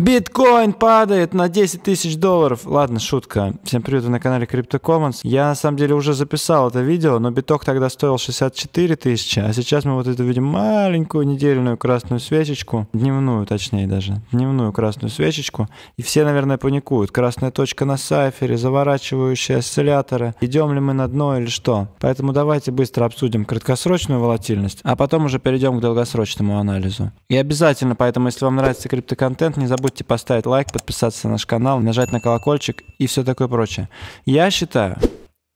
Биткоин падает на 10 тысяч долларов. Ладно, шутка. Всем привет, вы на канале Crypto Commons. Я на самом деле уже записал это видео, но биток тогда стоил 64 тысячи, а сейчас мы вот это видим маленькую недельную красную свечечку, дневную точнее даже, дневную красную свечечку, и все, наверное, паникуют. Красная точка на сайфере, заворачивающие осцилляторы, идем ли мы на дно или что. Поэтому давайте быстро обсудим краткосрочную волатильность, а потом уже перейдем к долгосрочному анализу. И обязательно, поэтому, если вам нравится криптоконтент, не забудьте забудьте поставить лайк, подписаться на наш канал, нажать на колокольчик и все такое прочее. Я считаю,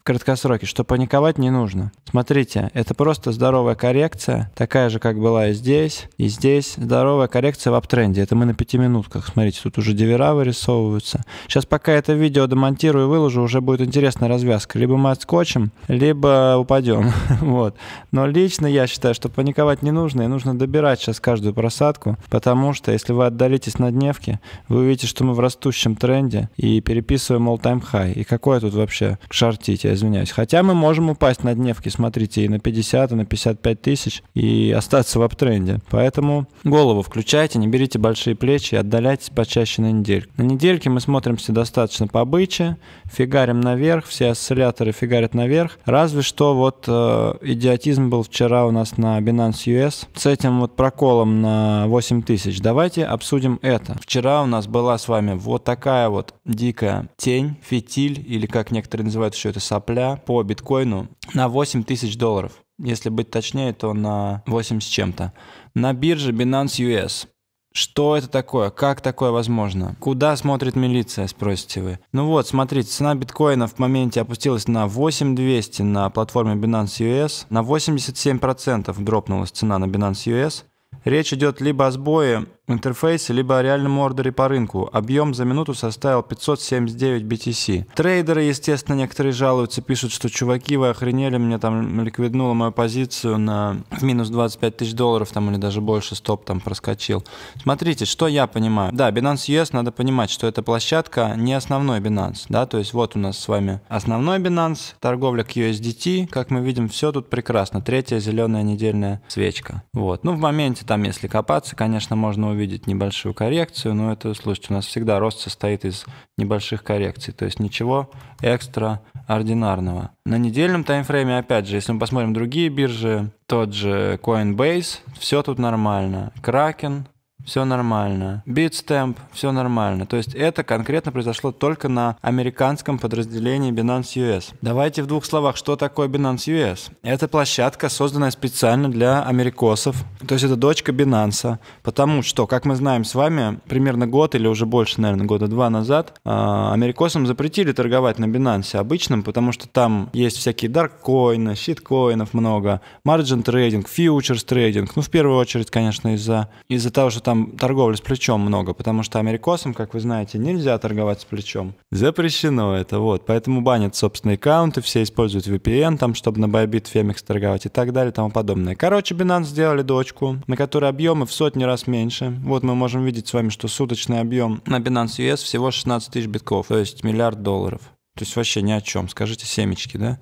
в краткосроке, что паниковать не нужно. Смотрите, это просто здоровая коррекция, такая же, как была и здесь, и здесь. Здоровая коррекция в аптренде. Это мы на пяти минутках. Смотрите, тут уже дивера вырисовываются. Сейчас пока это видео демонтирую и выложу, уже будет интересная развязка. Либо мы отскочим, либо упадем. вот. Но лично я считаю, что паниковать не нужно, и нужно добирать сейчас каждую просадку, потому что если вы отдалитесь на дневке, вы увидите, что мы в растущем тренде и переписываем all-time high. И какое тут вообще шортить? извиняюсь. Хотя мы можем упасть на дневки, смотрите, и на 50, и на 55 тысяч, и остаться в аптренде. Поэтому голову включайте, не берите большие плечи, отдаляйтесь почаще на недельку. На недельке мы смотримся достаточно по обычаю, фигарим наверх, все осцилляторы фигарят наверх. Разве что вот э, идиотизм был вчера у нас на Binance US с этим вот проколом на 8 тысяч. Давайте обсудим это. Вчера у нас была с вами вот такая вот дикая тень, фитиль, или как некоторые называют еще это сап сопля по биткоину на 8 тысяч долларов. Если быть точнее, то на 8 с чем-то. На бирже Binance US. Что это такое? Как такое возможно? Куда смотрит милиция, спросите вы? Ну вот, смотрите, цена биткоина в моменте опустилась на 8200 на платформе Binance US. На 87% дропнулась цена на Binance US. Речь идет либо о сбое интерфейса, либо о реальном ордере по рынку. Объем за минуту составил 579 BTC. Трейдеры, естественно, некоторые жалуются, пишут, что чуваки, вы охренели, мне там ликвиднуло мою позицию на минус 25 тысяч долларов там или даже больше, стоп там проскочил. Смотрите, что я понимаю. Да, Binance US, надо понимать, что эта площадка не основной Binance, да, то есть вот у нас с вами основной Binance, торговля к USDT, как мы видим, все тут прекрасно. Третья зеленая недельная свечка. Вот, ну в моменте там там, если копаться, конечно, можно увидеть небольшую коррекцию, но это, слушайте, у нас всегда рост состоит из небольших коррекций, то есть ничего экстраординарного. На недельном таймфрейме, опять же, если мы посмотрим другие биржи, тот же Coinbase, все тут нормально. Kraken, все нормально. Битстемп, все нормально. То есть это конкретно произошло только на американском подразделении Binance US. Давайте в двух словах, что такое Binance US? Это площадка, созданная специально для америкосов. То есть это дочка Binance. Потому что, как мы знаем с вами, примерно год или уже больше, наверное, года два назад, а, америкосам запретили торговать на Binance обычным, потому что там есть всякие даркоины, щиткоинов много, margin трейдинг, фьючерс трейдинг. Ну, в первую очередь, конечно, из-за из того, что там там торговли с плечом много, потому что америкосам, как вы знаете, нельзя торговать с плечом. Запрещено это, вот. Поэтому банят собственные аккаунты, все используют VPN, там, чтобы на Bybit, Femex торговать и так далее и тому подобное. Короче, Binance сделали дочку, на которой объемы в сотни раз меньше. Вот мы можем видеть с вами, что суточный объем на Binance US всего 16 тысяч битков, то есть миллиард долларов. То есть вообще ни о чем. Скажите семечки, да?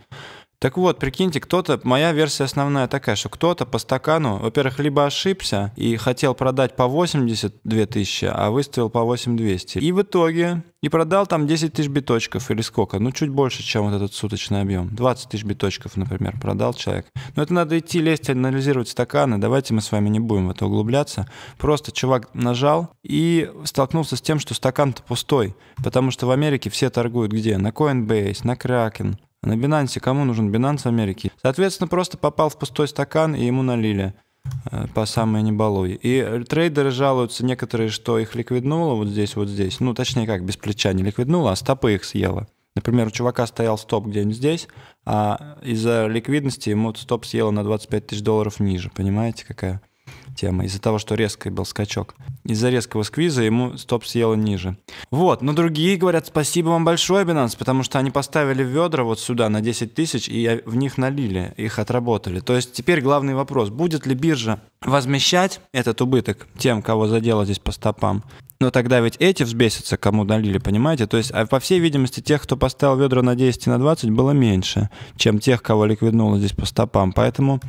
Так вот, прикиньте, кто-то, моя версия основная такая, что кто-то по стакану, во-первых, либо ошибся и хотел продать по 82 тысячи, а выставил по 8200. И в итоге и продал там 10 тысяч биточков или сколько, ну чуть больше, чем вот этот суточный объем. 20 тысяч биточков, например, продал человек. Но это надо идти, лезть, анализировать стаканы. Давайте мы с вами не будем в это углубляться. Просто чувак нажал и столкнулся с тем, что стакан-то пустой. Потому что в Америке все торгуют где? На Coinbase, на Kraken, а на Binance кому нужен Binance Америки? Соответственно, просто попал в пустой стакан, и ему налили э, по самой небалуй. И трейдеры жалуются некоторые, что их ликвиднуло вот здесь, вот здесь. Ну, точнее как, без плеча не ликвиднуло, а стопы их съело. Например, у чувака стоял стоп где-нибудь здесь, а из-за ликвидности ему стоп съело на 25 тысяч долларов ниже. Понимаете, какая тема, из-за того, что резкий был скачок. Из-за резкого сквиза ему стоп съело ниже. Вот, но другие говорят, спасибо вам большое, Binance, потому что они поставили ведра вот сюда на 10 тысяч, и в них налили, их отработали. То есть теперь главный вопрос, будет ли биржа возмещать этот убыток тем, кого задело здесь по стопам, но тогда ведь эти взбесятся, кому налили, понимаете? То есть, а по всей видимости, тех, кто поставил ведра на 10 и на 20, было меньше, чем тех, кого ликвиднуло здесь по стопам. Поэтому,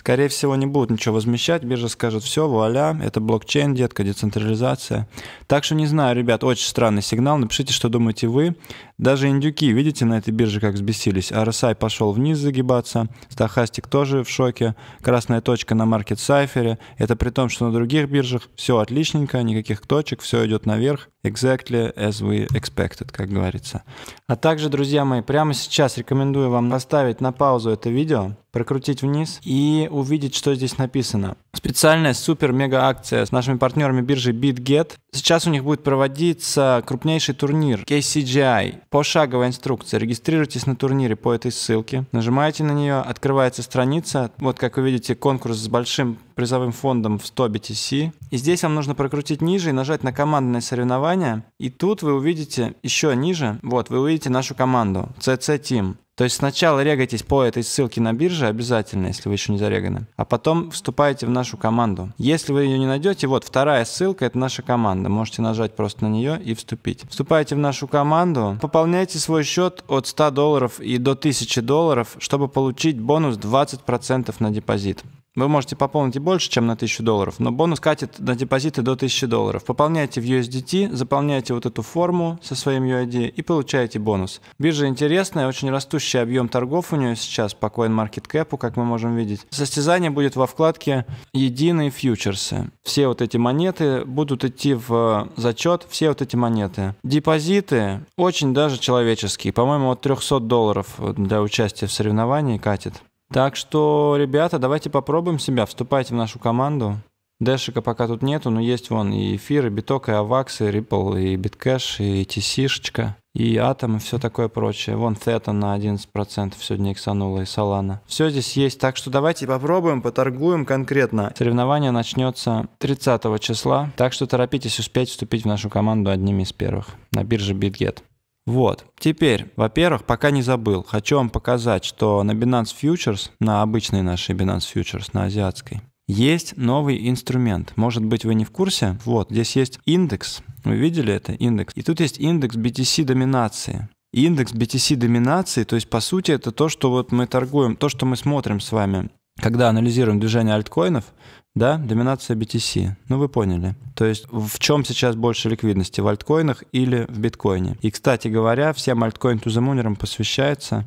скорее всего, не будут ничего возмещать. Биржа скажет, все, вуаля, это блокчейн, детка, децентрализация. Так что не знаю, ребят, очень странный сигнал. Напишите, что думаете вы. Даже индюки, видите, на этой бирже как взбесились. RSI пошел вниз загибаться, стахастик тоже в шоке, красная точка на маркет-сайфере. Это при том, что на других биржах все отличненько, никаких точек, все все идет наверх. Exactly as we expected, как говорится. А также, друзья мои, прямо сейчас рекомендую вам поставить на паузу это видео, прокрутить вниз и увидеть, что здесь написано. Специальная супер-мега-акция с нашими партнерами биржи BitGet. Сейчас у них будет проводиться крупнейший турнир KCGI. Пошаговая инструкция. Регистрируйтесь на турнире по этой ссылке. Нажимаете на нее, открывается страница. Вот как вы видите, конкурс с большим призовым фондом в 100 BTC. И здесь вам нужно прокрутить ниже и нажать на командное соревнование. И тут вы увидите еще ниже, вот, вы увидите нашу команду CC Team. То есть сначала регайтесь по этой ссылке на бирже обязательно, если вы еще не зареганы, а потом вступайте в нашу команду. Если вы ее не найдете, вот вторая ссылка, это наша команда. Можете нажать просто на нее и вступить. Вступайте в нашу команду, пополняйте свой счет от 100 долларов и до 1000 долларов, чтобы получить бонус 20% на депозит. Вы можете пополнить и больше, чем на 1000 долларов, но бонус катит на депозиты до 1000 долларов. Пополняйте в USDT, заполняйте вот эту форму со своим UID и получаете бонус. Биржа интересная, очень растущий объем торгов у нее сейчас по CoinMarketCap, как мы можем видеть. Состязание будет во вкладке «Единые фьючерсы». Все вот эти монеты будут идти в зачет, все вот эти монеты. Депозиты очень даже человеческие, по-моему, от 300 долларов для участия в соревновании катит. Так что, ребята, давайте попробуем себя, вступайте в нашу команду. Дэшика пока тут нету, но есть вон и эфир, и биток, и авакс, и рипл, и биткэш, и Тисишечка, и атом, и все такое прочее. Вон Theta на 11% сегодня иксанула, и Solana. Все здесь есть, так что давайте попробуем, поторгуем конкретно. Соревнование начнется 30 числа, так что торопитесь успеть вступить в нашу команду одними из первых на бирже BitGet. Вот. Теперь, во-первых, пока не забыл, хочу вам показать, что на Binance Futures, на обычной нашей Binance Futures, на азиатской, есть новый инструмент. Может быть, вы не в курсе? Вот, здесь есть индекс. Вы видели это? Индекс. И тут есть индекс BTC доминации. индекс BTC доминации, то есть, по сути, это то, что вот мы торгуем, то, что мы смотрим с вами когда анализируем движение альткоинов, да, доминация BTC. Ну, вы поняли. То есть в чем сейчас больше ликвидности, в альткоинах или в биткоине? И, кстати говоря, всем альткоин тузамунерам посвящается.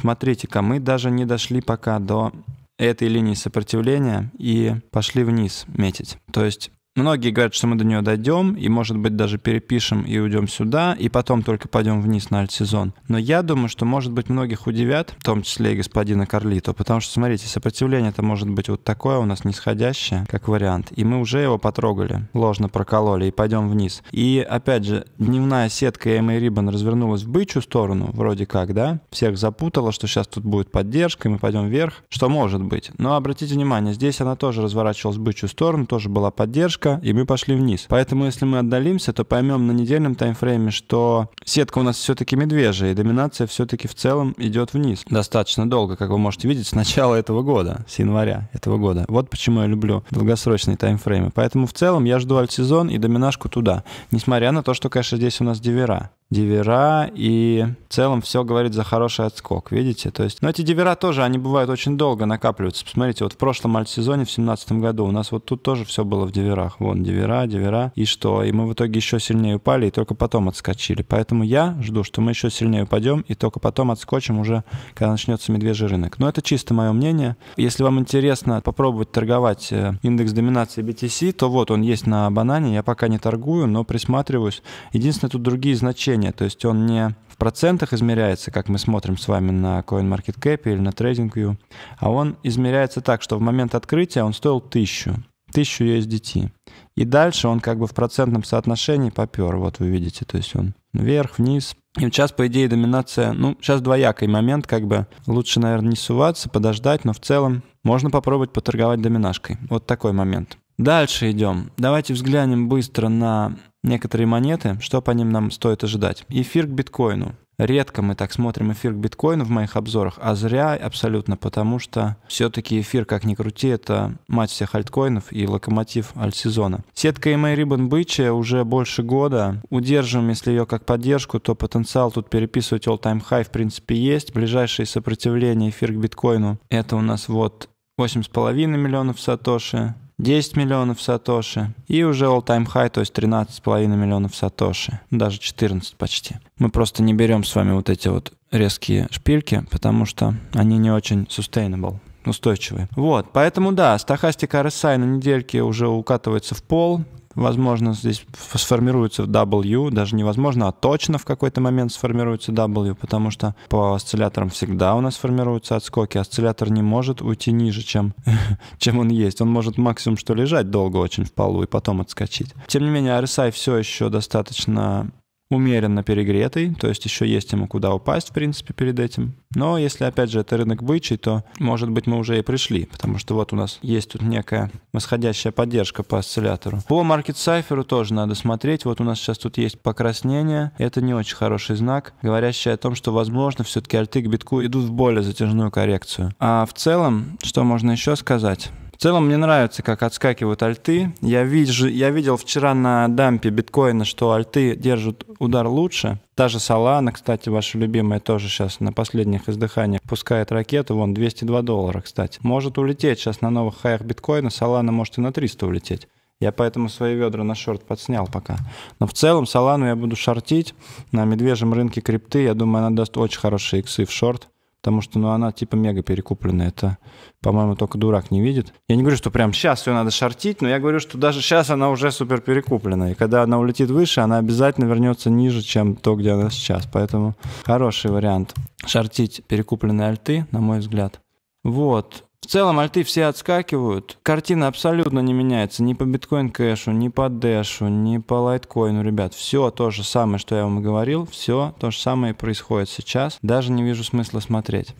Смотрите-ка, мы даже не дошли пока до этой линии сопротивления и пошли вниз метить. То есть Многие говорят, что мы до нее дойдем, и, может быть, даже перепишем и уйдем сюда, и потом только пойдем вниз на сезон. Но я думаю, что, может быть, многих удивят, в том числе и господина Карлито, потому что, смотрите, сопротивление это может быть вот такое у нас нисходящее, как вариант, и мы уже его потрогали, ложно прокололи, и пойдем вниз. И, опять же, дневная сетка AMA Ribbon развернулась в бычью сторону, вроде как, да, всех запутала, что сейчас тут будет поддержка, и мы пойдем вверх, что может быть. Но обратите внимание, здесь она тоже разворачивалась в бычью сторону, тоже была поддержка, точка, и мы пошли вниз. Поэтому, если мы отдалимся, то поймем на недельном таймфрейме, что сетка у нас все-таки медвежья, и доминация все-таки в целом идет вниз. Достаточно долго, как вы можете видеть, с начала этого года, с января этого года. Вот почему я люблю долгосрочные таймфреймы. Поэтому в целом я жду альт-сезон и доминашку туда. Несмотря на то, что, конечно, здесь у нас дивера дивера, и в целом все говорит за хороший отскок, видите? То есть, но эти дивера тоже, они бывают очень долго накапливаются. Посмотрите, вот в прошлом альтсезоне, в 2017 году, у нас вот тут тоже все было в диверах. Вон, дивера, дивера, и что? И мы в итоге еще сильнее упали, и только потом отскочили. Поэтому я жду, что мы еще сильнее упадем, и только потом отскочим уже, когда начнется медвежий рынок. Но это чисто мое мнение. Если вам интересно попробовать торговать э, индекс доминации BTC, то вот он есть на банане, я пока не торгую, но присматриваюсь. Единственное, тут другие значения значение. То есть он не в процентах измеряется, как мы смотрим с вами на CoinMarketCap или на TradingView, а он измеряется так, что в момент открытия он стоил 1000, 1000 USDT. И дальше он как бы в процентном соотношении попер, вот вы видите, то есть он вверх, вниз. И сейчас, по идее, доминация, ну, сейчас двоякий момент, как бы лучше, наверное, не суваться, подождать, но в целом можно попробовать поторговать доминашкой. Вот такой момент. Дальше идем. Давайте взглянем быстро на некоторые монеты, что по ним нам стоит ожидать. Эфир к биткоину. Редко мы так смотрим эфир к биткоину в моих обзорах, а зря абсолютно, потому что все-таки эфир, как ни крути, это мать всех альткоинов и локомотив альтсезона. Сетка EMA Ribbon Бычья уже больше года. Удерживаем, если ее как поддержку, то потенциал тут переписывать all-time high в принципе есть. Ближайшее сопротивление эфир к биткоину это у нас вот 8,5 миллионов сатоши, 10 миллионов сатоши и уже all-time high, то есть 13,5 миллионов сатоши, даже 14 почти. Мы просто не берем с вами вот эти вот резкие шпильки, потому что они не очень sustainable устойчивые. Вот, поэтому да, стахастика RSI на недельке уже укатывается в пол, возможно, здесь сформируется W, даже невозможно, а точно в какой-то момент сформируется W, потому что по осцилляторам всегда у нас формируются отскоки. Осциллятор не может уйти ниже, чем, чем он есть. Он может максимум что лежать долго очень в полу и потом отскочить. Тем не менее, RSI все еще достаточно умеренно перегретый, то есть еще есть ему куда упасть, в принципе, перед этим. Но если, опять же, это рынок бычий, то, может быть, мы уже и пришли, потому что вот у нас есть тут некая восходящая поддержка по осциллятору. По Market сайферу тоже надо смотреть. Вот у нас сейчас тут есть покраснение. Это не очень хороший знак, говорящий о том, что, возможно, все-таки альты к битку идут в более затяжную коррекцию. А в целом, что можно еще сказать? целом мне нравится, как отскакивают альты. Я, вижу, я видел вчера на дампе биткоина, что альты держат удар лучше. Та же Solana, кстати, ваша любимая, тоже сейчас на последних издыханиях пускает ракету. Вон, 202 доллара, кстати. Может улететь сейчас на новых хаях биткоина. Solana может и на 300 улететь. Я поэтому свои ведра на шорт подснял пока. Но в целом Солану я буду шортить. На медвежьем рынке крипты, я думаю, она даст очень хорошие иксы в шорт потому что, ну, она типа мега перекупленная. Это, по-моему, только дурак не видит. Я не говорю, что прям сейчас ее надо шортить, но я говорю, что даже сейчас она уже супер перекуплена. И когда она улетит выше, она обязательно вернется ниже, чем то, где она сейчас. Поэтому хороший вариант шортить перекупленные альты, на мой взгляд. Вот. В целом альты все отскакивают. Картина абсолютно не меняется ни по биткоин кэшу, ни по дэшу, ни по лайткоину, ребят. Все то же самое, что я вам говорил, все то же самое происходит сейчас. Даже не вижу смысла смотреть.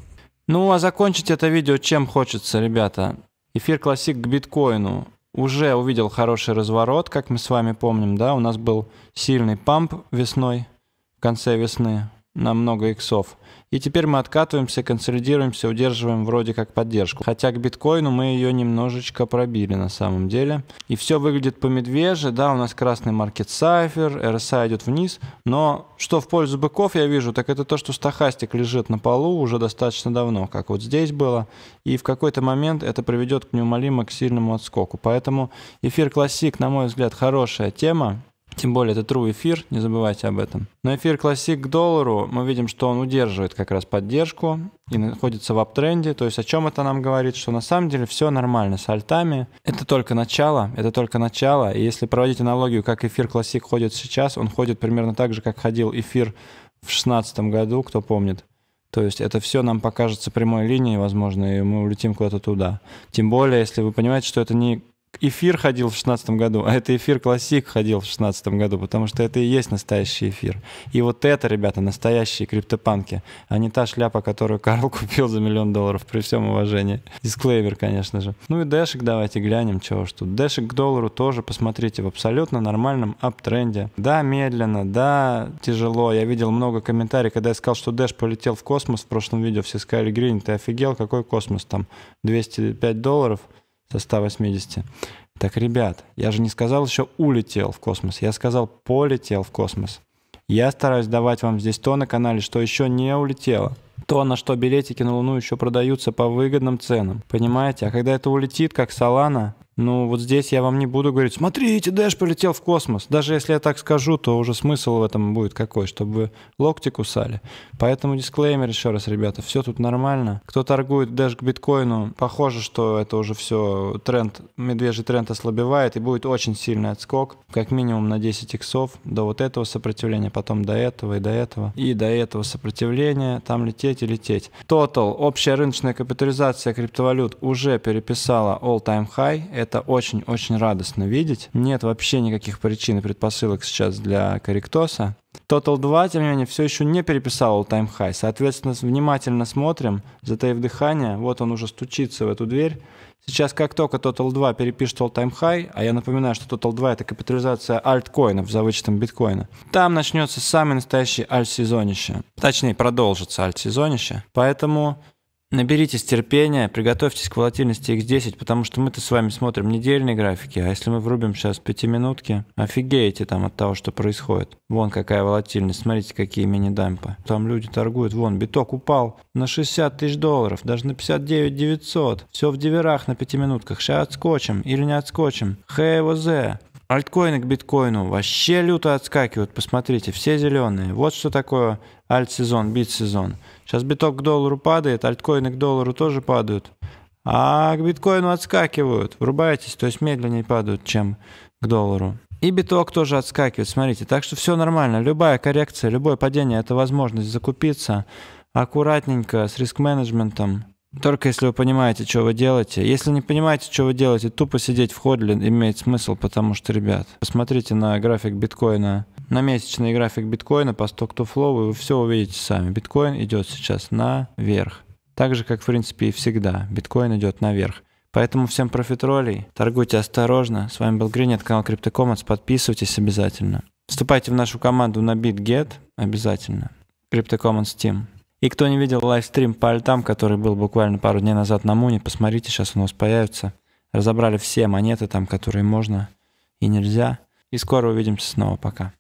Ну а закончить это видео чем хочется, ребята. Эфир классик к биткоину уже увидел хороший разворот, как мы с вами помним, да, у нас был сильный памп весной, в конце весны, на много иксов. И теперь мы откатываемся, консолидируемся, удерживаем вроде как поддержку. Хотя к биткоину мы ее немножечко пробили на самом деле. И все выглядит по медвеже. Да, у нас красный маркет сайфер, RSI идет вниз. Но что в пользу быков я вижу, так это то, что стахастик лежит на полу уже достаточно давно, как вот здесь было. И в какой-то момент это приведет к неумолимо к сильному отскоку. Поэтому эфир классик, на мой взгляд, хорошая тема. Тем более, это true эфир, не забывайте об этом. На эфир классик к доллару, мы видим, что он удерживает как раз поддержку и находится в аптренде. То есть о чем это нам говорит? Что на самом деле все нормально с альтами. Это только начало, это только начало. И если проводить аналогию, как эфир классик ходит сейчас, он ходит примерно так же, как ходил эфир в шестнадцатом году, кто помнит. То есть это все нам покажется прямой линией, возможно, и мы улетим куда-то туда. Тем более, если вы понимаете, что это не эфир ходил в шестнадцатом году, а это эфир классик ходил в шестнадцатом году, потому что это и есть настоящий эфир. И вот это, ребята, настоящие криптопанки, а не та шляпа, которую Карл купил за миллион долларов, при всем уважении. Дисклейвер, конечно же. Ну и дэшек давайте глянем, чего уж тут. Дэшек к доллару тоже, посмотрите, в абсолютно нормальном аптренде. Да, медленно, да, тяжело. Я видел много комментариев, когда я сказал, что дэш полетел в космос в прошлом видео, все сказали, Грин, ты офигел, какой космос там? 205 долларов? со 180. Так, ребят, я же не сказал еще улетел в космос, я сказал полетел в космос. Я стараюсь давать вам здесь то на канале, что еще не улетело. То, на что билетики на Луну еще продаются по выгодным ценам. Понимаете? А когда это улетит, как Солана, ну, вот здесь я вам не буду говорить, смотрите, Дэш полетел в космос. Даже если я так скажу, то уже смысл в этом будет какой, чтобы вы локти кусали. Поэтому дисклеймер еще раз, ребята, все тут нормально. Кто торгует Дэш к биткоину, похоже, что это уже все тренд, медвежий тренд ослабевает и будет очень сильный отскок, как минимум на 10 иксов, до вот этого сопротивления, потом до этого и до этого, и до этого сопротивления, там лететь и лететь. Total, общая рыночная капитализация криптовалют уже переписала all-time high, это очень-очень радостно видеть. Нет вообще никаких причин и предпосылок сейчас для корректоса. Total 2, тем не менее, все еще не переписал all-time high. Соответственно, внимательно смотрим, затаив дыхание. Вот он уже стучится в эту дверь. Сейчас, как только Total 2 перепишет all-time high, а я напоминаю, что Total 2 — это капитализация альткоинов за вычетом биткоина, там начнется самый настоящий альт-сезонище. Точнее, продолжится альт-сезонище. Поэтому Наберитесь терпения, приготовьтесь к волатильности X10, потому что мы-то с вами смотрим недельные графики, а если мы врубим сейчас пятиминутки, офигеете там от того, что происходит. Вон какая волатильность, смотрите, какие мини-дампы. Там люди торгуют, вон, биток упал на 60 тысяч долларов, даже на 59 900. Все в диверах на пятиминутках, сейчас отскочим или не отскочим. ХВЗ, э альткоины к биткоину вообще люто отскакивают, посмотрите, все зеленые. Вот что такое альт-сезон, бит-сезон. Сейчас биток к доллару падает, альткоины к доллару тоже падают, а к биткоину отскакивают. Врубайтесь, то есть медленнее падают, чем к доллару. И биток тоже отскакивает, смотрите. Так что все нормально. Любая коррекция, любое падение – это возможность закупиться аккуратненько, с риск-менеджментом. Только если вы понимаете, что вы делаете. Если не понимаете, что вы делаете, тупо сидеть в ходле имеет смысл, потому что, ребят, посмотрите на график биткоина, на месячный график биткоина по сток to flow, вы все увидите сами. Биткоин идет сейчас наверх. Так же, как, в принципе, и всегда. Биткоин идет наверх. Поэтому всем профитролей, торгуйте осторожно. С вами был Гринет, канал CryptoCommons. Подписывайтесь обязательно. Вступайте в нашу команду на BitGet обязательно. CryptoCommons Team. И кто не видел лайвстрим по альтам, который был буквально пару дней назад на Муне, посмотрите, сейчас у нас появится. Разобрали все монеты там, которые можно и нельзя. И скоро увидимся снова. Пока.